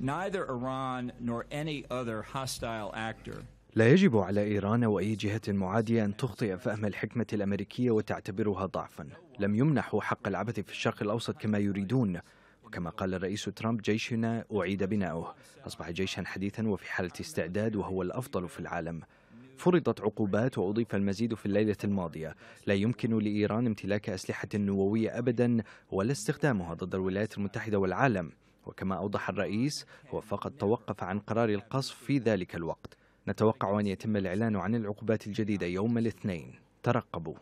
لا يجب على إيران أو أي جهة معادية أن تخطئ فهم الحكمة الأمريكية وتعتبرها ضعفا لم يمنحوا حق العبث في الشرق الأوسط كما يريدون وكما قال الرئيس ترامب جيشنا أعيد بناؤه أصبح جيشا حديثا وفي حالة استعداد وهو الأفضل في العالم فرضت عقوبات وأضيف المزيد في الليلة الماضية لا يمكن لإيران امتلاك أسلحة نووية أبدا ولا استخدامها ضد الولايات المتحدة والعالم وكما أوضح الرئيس هو فقط توقف عن قرار القصف في ذلك الوقت نتوقع أن يتم الإعلان عن العقوبات الجديدة يوم الاثنين ترقبوا